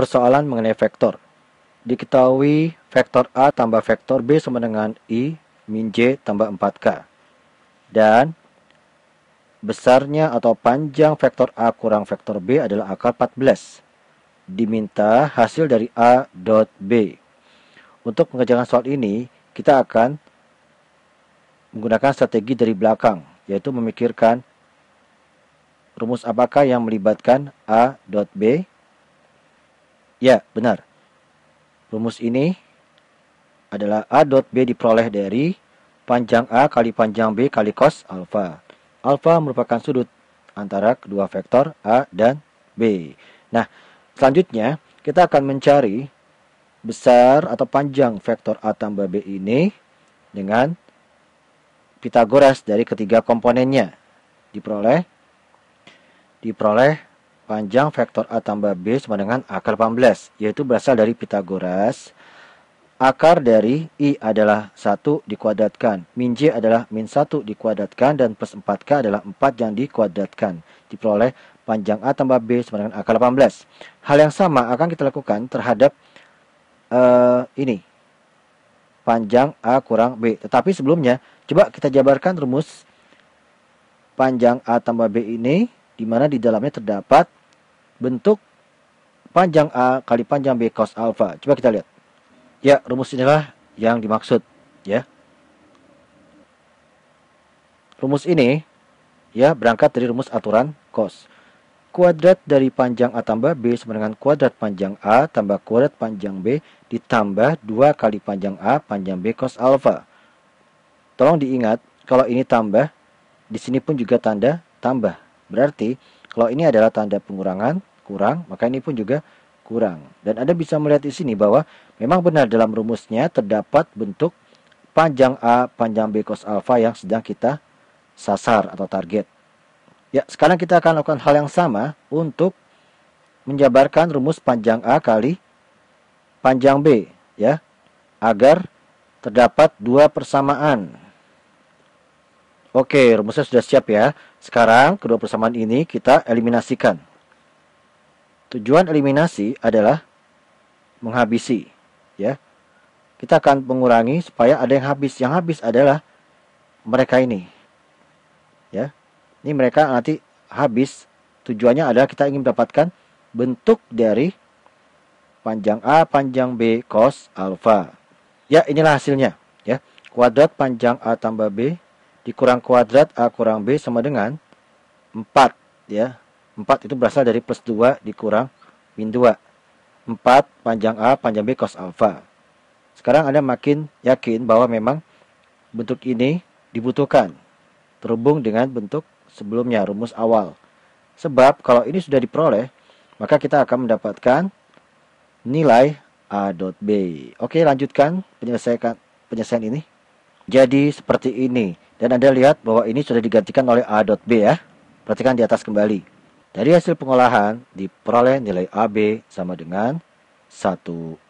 Persoalan mengenai vektor. Diketahui vektor A tambah vektor B sama dengan I min J tambah 4K. Dan besarnya atau panjang vektor A kurang vektor B adalah akar 14. Diminta hasil dari A dot B. Untuk mengerjakan soal ini, kita akan menggunakan strategi dari belakang, yaitu memikirkan rumus apakah yang melibatkan A dot B Ya, benar. Rumus ini adalah A dot B diperoleh dari panjang A kali panjang B kali cos alfa. Alfa merupakan sudut antara kedua vektor A dan B. Nah, selanjutnya kita akan mencari besar atau panjang vektor A tambah B ini dengan Pitagoras dari ketiga komponennya diperoleh diperoleh Panjang vektor A tambah B sama dengan akar 18, yaitu berasal dari Pitagoras. Akar dari I adalah 1 dikuadratkan, min J adalah min 1 dikuadratkan, dan plus 4K adalah 4 yang dikuadratkan. Diperoleh panjang A tambah B sama dengan akar 18. Hal yang sama akan kita lakukan terhadap uh, ini, panjang A kurang B. Tetapi sebelumnya, coba kita jabarkan rumus panjang A tambah B ini, di mana di dalamnya terdapat bentuk panjang A kali panjang B cos alfa. Coba kita lihat. Ya, rumus inilah yang dimaksud, ya. Rumus ini ya berangkat dari rumus aturan cos. Kuadrat dari panjang A tambah B sama dengan kuadrat panjang A tambah kuadrat panjang B ditambah 2 kali panjang A panjang B cos alfa. Tolong diingat, kalau ini tambah, di sini pun juga tanda tambah. Berarti, kalau ini adalah tanda pengurangan, kurang, maka ini pun juga kurang. Dan Anda bisa melihat di sini bahwa memang benar dalam rumusnya terdapat bentuk panjang A, panjang B cos alfa yang sedang kita sasar atau target. Ya, sekarang kita akan lakukan hal yang sama untuk menjabarkan rumus panjang A kali panjang B, ya, agar terdapat dua persamaan. Oke, rumusnya sudah siap ya. Sekarang kedua persamaan ini kita eliminasikan. Tujuan eliminasi adalah menghabisi, ya. Kita akan mengurangi supaya ada yang habis. Yang habis adalah mereka ini. Ya. Ini mereka nanti habis. Tujuannya adalah kita ingin mendapatkan bentuk dari panjang A, panjang B, cos alfa. Ya, inilah hasilnya, ya. Kuadrat panjang A tambah B dikurang kuadrat A kurang B sama dengan 4, ya. 4 itu berasal dari plus 2 dikurang min 2. 4 panjang A, panjang B cos alpha. Sekarang Anda makin yakin bahwa memang bentuk ini dibutuhkan terhubung dengan bentuk sebelumnya, rumus awal. Sebab kalau ini sudah diperoleh, maka kita akan mendapatkan nilai A dot B. Oke, lanjutkan penyelesaikan penyelesaian ini. Jadi seperti ini. Dan Anda lihat bahwa ini sudah digantikan oleh A dot B ya. Perhatikan di atas kembali. Dari hasil pengolahan diperoleh nilai AB sama dengan 1